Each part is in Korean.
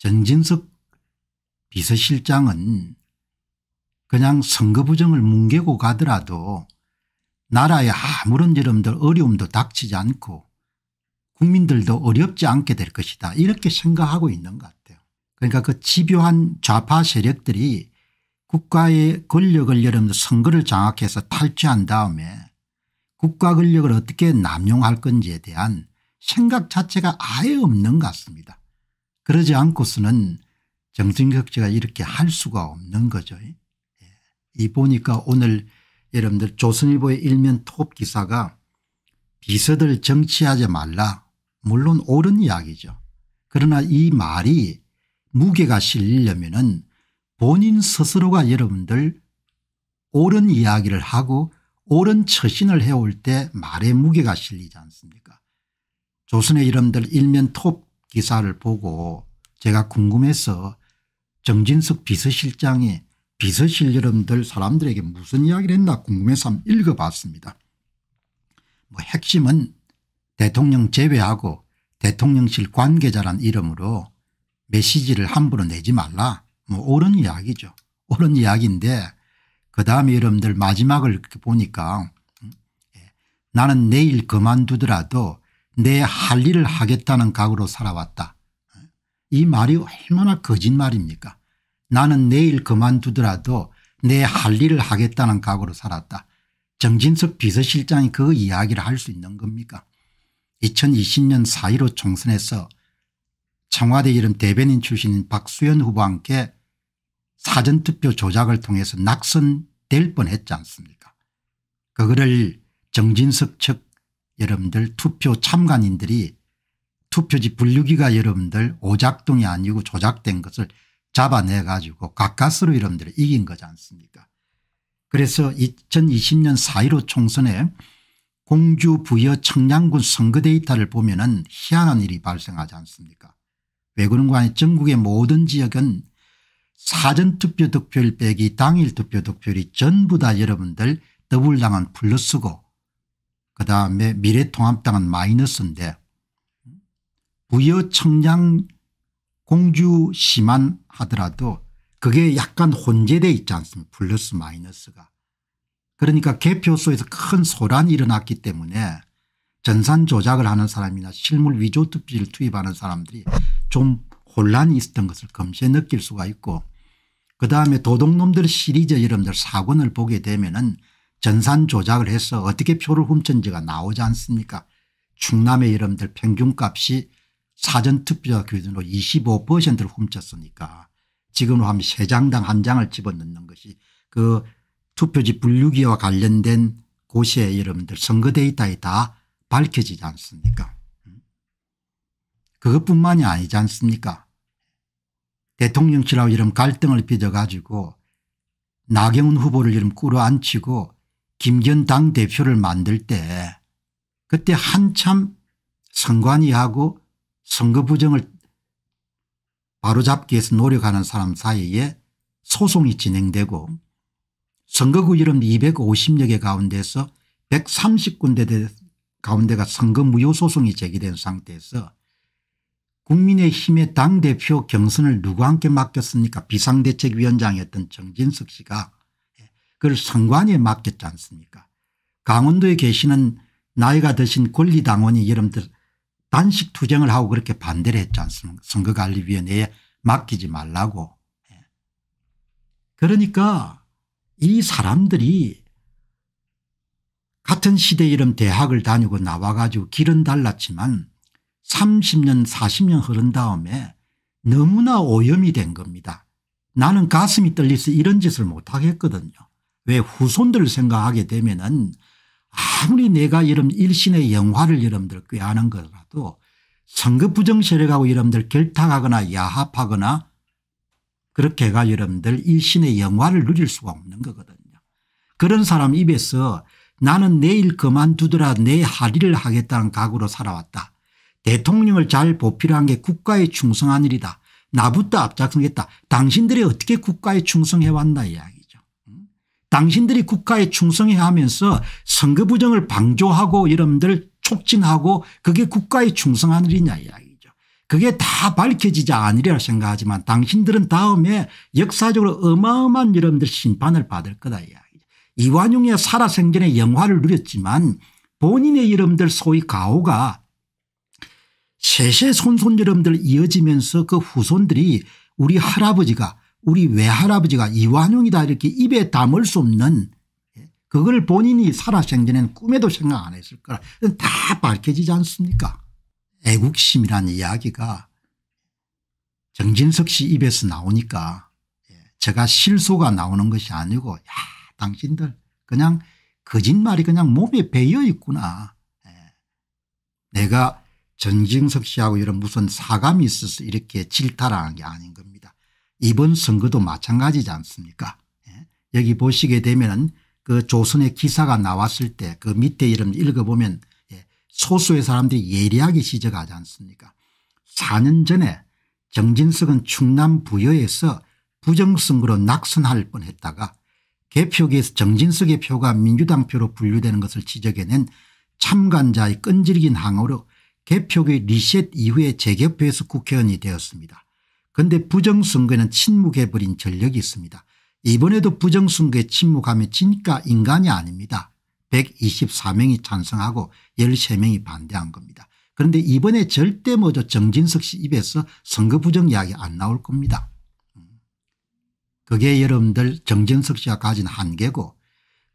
전진석 비서실장은 그냥 선거 부정을 뭉개고 가더라도 나라에 아무런 여러분들 어려움도 닥치지 않고 국민들도 어렵지 않게 될 것이다 이렇게 생각하고 있는 것 같아요. 그러니까 그 집요한 좌파 세력들이 국가의 권력을 여러분들 선거를 장악해서 탈취한 다음에 국가 권력을 어떻게 남용할 건지에 대한 생각 자체가 아예 없는 것 같습니다. 그러지 않고서는 정신격제가 이렇게 할 수가 없는 거죠. 예. 이 보니까 오늘 여러분들 조선일보의 일면 톱 기사가 비서들 정치하지 말라 물론 옳은 이야기죠. 그러나 이 말이 무게가 실리려면 은 본인 스스로가 여러분들 옳은 이야기를 하고 옳은 처신을 해올 때 말의 무게가 실리지 않습니까 조선의 이름들 일면 톱 기사를 보고 제가 궁금해서 정진석 비서실장이 비서실 여러분들 사람들에게 무슨 이야기를 했나 궁금해서 한번 읽어봤습니다. 뭐 핵심은 대통령 제외하고 대통령실 관계자란 이름으로 메시지를 함부로 내지 말라 뭐 옳은 이야기죠. 옳은 이야기인데 그다음에 여러분들 마지막을 보니까 음, 예, 나는 내일 그만두더라도 내할 일을 하겠다는 각오로 살아왔다. 이 말이 얼마나 거짓말입니까 나는 내일 그만두더라도 내 할 일을 하겠다는 각오로 살았다. 정진석 비서실장이 그 이야기를 할 수 있는 겁니까 2020년 4.15 총선에서 청와대 이름 대변인 출신인 박수현 후보와 함께 사전투표 조작을 통해서 낙선될 뻔했지 않습니까 그거를 정진석 측 여러분들 투표 참관인들이 투표지 분류기가 여러분들 오작동이 아니고 조작된 것을 잡아내 가지고 가까스로 여러분들을 이긴 거지 않습니까 그래서 2020년 4.15 총선에 공주 부여 청량군 선거 데이터를 보면 은 희한한 일이 발생하지 않습니까 왜 그런가 하니 전국의 모든 지역은 사전투표 득표율 빼기 당일 투표 득표율이 전부 다 여러분들 더블당은 플러스고 그다음에 미래통합당은 마이너스인데 부여 청량 공주 시만 하더라도 그게 약간 혼재되어 있지 않습니까 플러스 마이너스가. 그러니까 개표소에서 큰 소란이 일어났기 때문에 전산 조작을 하는 사람이나 실물 위조 특비를 투입하는 사람들이 좀 혼란이 있었던 것을 검시에 느낄 수가 있고 그다음에 도둑놈들 시리즈 여러분들 사건을 보게 되면 은 전산 조작을 해서 어떻게 표를 훔쳤는지가 나오지 않습니까 충남의 이름들 평균값이 사전투표 기준으로 25%를 훔쳤으니까 지금 하면 3장당 1장을 집어넣는 것이 그 투표지 분류기와 관련된 고시의 이름들 선거 데이터에 다 밝혀지지 않습니까 그것뿐만이 아니지 않습니까 대통령실하고 이런 갈등을 빚어가지고 나경원 후보를 이름 끌어안치고 김견 당대표를 만들 때 그때 한참 선관위하고 선거 부정을 바로잡기 위해서 노력하는 사람 사이에 소송이 진행되고 선거구 이름 250여 개 가운데서 130군데 가운데가 선거 무효 소송이 제기된 상태에서 국민의힘의 당대표 경선을 누구한테 맡겼습니까 비상대책위원장이었던 정진석 씨가 그걸 선관위에 맡겼지 않습니까 강원도에 계시는 나이가 드신 권리당원이 여러분들 단식 투쟁을 하고 그렇게 반대를 했지 않습니까 선거관리위원회에 맡기지 말라고 예. 그러니까 이 사람들이 같은 시대 이름 대학을 다니고 나와 가지고 길은 달랐지만 30년 40년 흐른 다음에 너무나 오염이 된 겁니다. 나는 가슴이 떨려서 이런 짓을 못하겠거든요. 왜 후손들 생각하게 되면은 아무리 내가 여러 일신의 영화를 여러분들 꾀하는 거라도 선거 부정 세력하고 여러분들 결탁하거나 야합하거나 그렇게 해가 여러분들 일신의 영화를 누릴 수가 없는 거거든요. 그런 사람 입에서 나는 내일 그만두더라 내 할일를 하겠다는 각오로 살아왔다. 대통령을 잘 보필한 게 국가에 충성한 일이다. 나부터 앞장서겠다. 당신들이 어떻게 국가에 충성해왔나 이야기. 당신들이 국가에 충성해야 하면서 선거 부정을 방조하고 여러분들 촉진하고 그게 국가에 충성하는 일이냐 이야기죠. 그게 다 밝혀지지 않으리라 생각하지만 당신들은 다음에 역사적으로 어마어마한 여러분들 심판을 받을 거다 이야기죠. 이완용의 살아생전의 영화를 누렸지만 본인의 여러분들 소위 가오가 세세 손손 여러분들 이어지면서 그 후손들이 우리 할아버지가 우리 외할아버지가 이완용이다 이렇게 입에 담을 수 없는 예, 그걸 본인이 살아생전에는 꿈에도 생각 안 했을 거라 다 밝혀지지 않습니까 애국심이라는 이야기가 정진석 씨 입에서 나오니까 예, 제가 실소가 나오는 것이 아니고 야 당신들 그냥 거짓말이 그냥 몸에 배어 있구나 예. 내가 정진석 씨하고 이런 무슨 사감이 있어서 이렇게 질타라는 게 아닌 겁니다. 이번 선거도 마찬가지지 않습니까 예. 여기 보시게 되면 그 조선의 기사가 나왔을 때 그 밑에 이름 읽어보면 예. 소수의 사람들이 예리하게 지적하지 않습니까 4년 전에 정진석은 충남 부여에서 부정선거로 낙선할 뻔했다가 개표기에서 정진석의 표가 민주당 표로 분류되는 것을 지적해낸 참관자의 끈질긴 항호로 개표기 리셋 이후에 재개표에서 국회의원이 되었습니다. 그런데 부정선거에는 침묵해버린 전력이 있습니다. 이번에도 부정선거에 침묵하며 진가 인간이 아닙니다. 124명이 찬성하고 13명이 반대한 겁니다. 그런데 이번에 절대 뭐죠 정진석 씨 입에서 선거 부정 이야기 안 나올 겁니다. 그게 여러분들 정진석 씨가 가진 한계고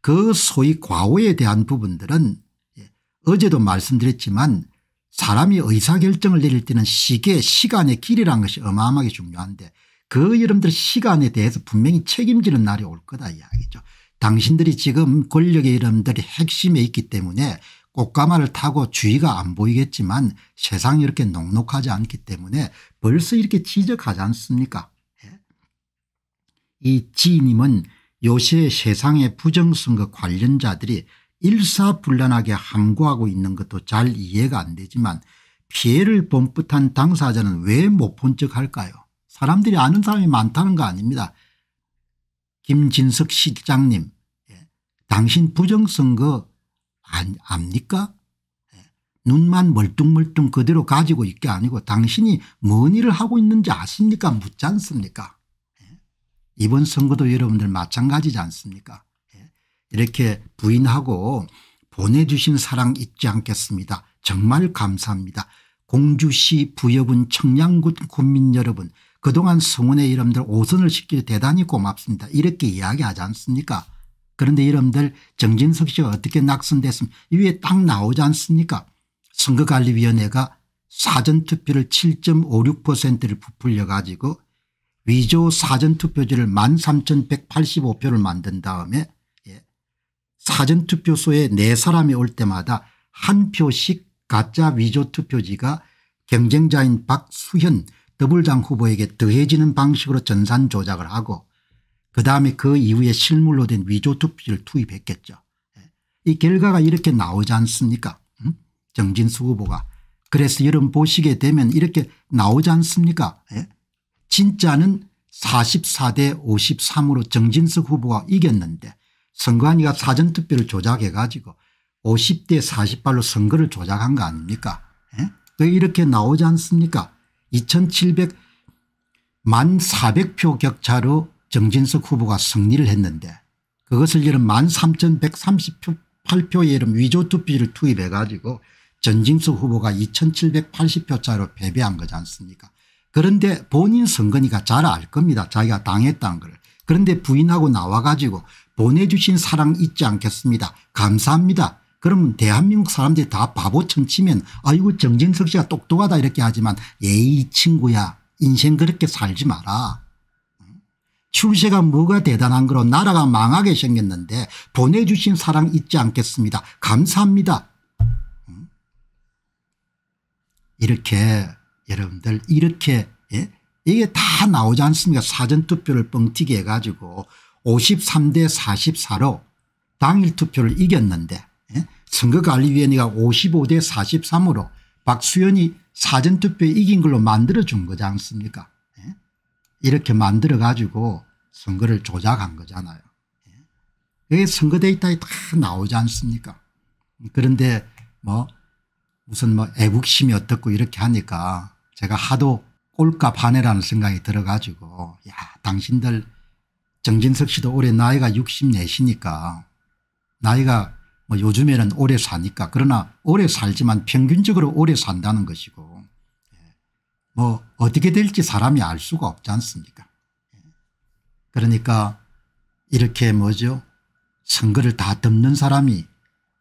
그 소위 과오에 대한 부분들은 예, 어제도 말씀드렸지만 사람이 의사결정을 내릴 때는 시계 시간의 길이라는 것이 어마어마하게 중요한데 그 여러분들 시간에 대해서 분명히 책임지는 날이 올 거다 이야기죠. 당신들이 지금 권력의 이름들이 핵심에 있기 때문에 꽃가마를 타고 주위가 안 보이겠지만 세상이 이렇게 녹록하지 않기 때문에 벌써 이렇게 지적하지 않습니까 예. 이 지님은 요새 세상의 부정선거 관련자들이 일사불란하게 함구하고 있는 것도 잘 이해가 안 되지만 피해를 본풋한 당사자는 왜 못본척 할까요 사람들이 아는 사람이 많다는 거 아닙니다. 김진석 실장님 예, 당신 부정선거 압니까 예, 눈만 멀뚱멀뚱 그대로 가지고 있게 아니고 당신이 뭔 일을 하고 있는지 아십니까 묻지 않습니까 예, 이번 선거도 여러분들 마찬가지지 않습니까 이렇게 부인하고 보내주신 사랑 잊지 않겠습니다. 정말 감사합니다. 공주시 부여군 청양군 군민 여러분 그동안 성원의 이름들 오선을 시키 대단히 고맙습니다. 이렇게 이야기하지 않습니까 그런데 여러분들 정진석 씨가 어떻게 낙선됐습니까 이 위에 딱 나오지 않습니까 선거관리위원회가 사전투표를 7.56%를 부풀려 가지고 위조 사전투표지를 13,185표를 만든 다음에 사전투표소에 네 사람이 올 때마다 한 표씩 가짜 위조투표지가 경쟁자인 박수현 더블장 후보에게 더해지는 방식으로 전산 조작을 하고 그다음에 그 이후에 실물로 된 위조투표지를 투입했겠죠. 이 결과가 이렇게 나오지 않습니까 정진수 후보가. 그래서 여러분 보시게 되면 이렇게 나오지 않습니까 예? 진짜는 44대 53으로 정진석 후보가 이겼는데 선관위가 사전투표를 조작해 가지고 50대 48로 선거를 조작한 거 아닙니까 예? 또 이렇게 나오지 않습니까 2700만 400표 격차로 정진석 후보가 승리를 했는데 그것을 이름 13,138표의 이름 위조투표를 투입해 가지고 정진석 후보가 2780표 차로 패배한 거지 않습니까 그런데 본인 선거니까 잘 알 겁니다. 자기가 당했다는 걸. 그런데 부인하고 나와가지고 보내주신 사랑 잊지 않겠습니다. 감사합니다. 그러면 대한민국 사람들이 다 바보 천치면 아이고 정진석 씨가 똑똑하다 이렇게 하지만 에이 친구야 인생 그렇게 살지 마라. 출세가 뭐가 대단한 거로 나라가 망하게 생겼는데 보내주신 사랑 잊지 않겠습니다. 감사합니다. 이렇게 여러분들 이렇게 예? 이게 다 나오지 않습니까 사전투표를 뻥튀기 해가지고 53대 44로 당일 투표를 이겼는데 예? 선거관리위원회가 55대 43으로 박수현이 사전투표에 이긴 걸로 만들어준 거지 않습니까 예? 이렇게 만들어 가지고 선거를 조작한 거잖아요. 예? 그게 선거 데이터에 다 나오지 않습니까 그런데 뭐 무슨 뭐 애국심이 어떻고 이렇게 하니까 제가 하도 꼴까 하네라는 생각이 들어가지고 야 당신들 정진석 씨도 올해 나이가 64시니까 나이가 뭐 요즘에는 오래 사니까 그러나 오래 살지만 평균적으로 오래 산다는 것이고 예, 뭐 어떻게 될지 사람이 알 수가 없지 않습니까 예. 그러니까 이렇게 뭐죠 선거를 다 덮는 사람이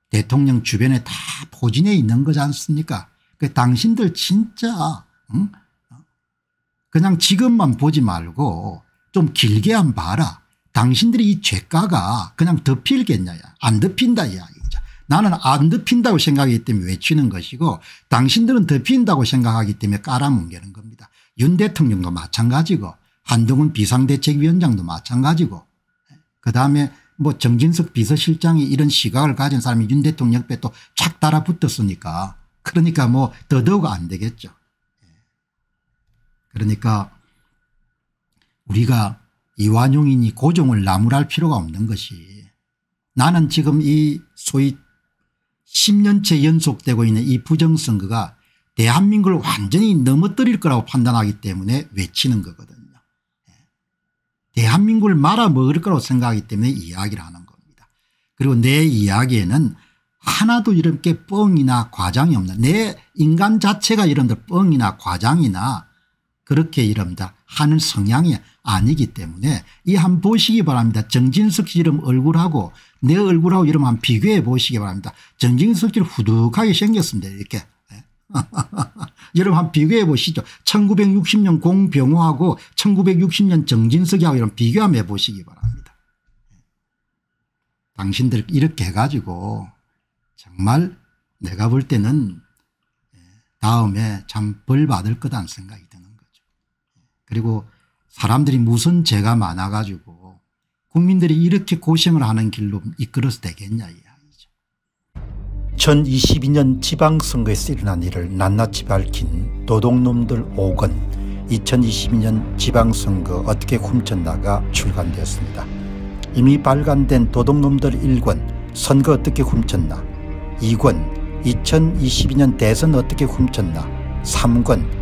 대통령 주변에 다 포진해 있는 거지 않습니까 그 당신들 진짜 응? 그냥 지금만 보지 말고 좀 길게 한 봐라. 당신들이 이 죄가가 그냥 덮일겠냐. 안 덮인다 이야기죠. 나는 안 덮인다고 생각하기 때문에 외치는 것이고 당신들은 덮인다고 생각하기 때문에 깔아뭉개는 겁니다. 윤 대통령도 마찬가지고 한동훈 비상대책위원장도 마찬가지고 그다음에 뭐 정진석 비서실장이 이런 시각을 가진 사람이 윤 대통령 옆에 또 착 달라붙었으니까 그러니까 뭐 더더욱 안 되겠죠. 그러니까 우리가 이완용이니 고종을 나무랄 필요가 없는 것이 나는 지금 이 소위 10년째 연속되고 있는 이 부정선거가 대한민국을 완전히 넘어뜨릴 거라고 판단하기 때문에 외치는 거거든요. 예. 대한민국을 말아먹을 거라고 생각하기 때문에 이야기를 하는 겁니다. 그리고 내 이야기에는 하나도 이렇게 뻥이나 과장이 없는 내 인간 자체가 이런 데 뻥이나 과장이나 그렇게 이릅니다 하는 성향이 아니기 때문에 이 한 보시기 바랍니다. 정진석 씨름 얼굴하고 내 얼굴하고 이름 한 비교해 보시기 바랍니다. 정진석 씨는 후둑하게 생겼습니다. 이렇게. 여러분 한 비교해 보시죠. 1960년 공병호하고 1960년 정진석이하고 이런 비교 한번 해보시기 바랍니다. 당신들 이렇게 해가지고 정말 내가 볼 때는 예, 다음에 참벌 받을 거다 는 생각이 그리고 사람들이 무슨 죄가 많아 가지고 국민들이 이렇게 고생을 하는 길로 이끌어서 되겠냐 이야기죠 2022년 지방선거에서 일어난 일을 낱낱이 밝힌 도둑놈들 5권 2022년 지방선거 어떻게 훔쳤나가 출간되었습니다. 이미 발간된 도둑놈들 1권 선거 어떻게 훔쳤나 2권 2022년 대선 어떻게 훔쳤나 3권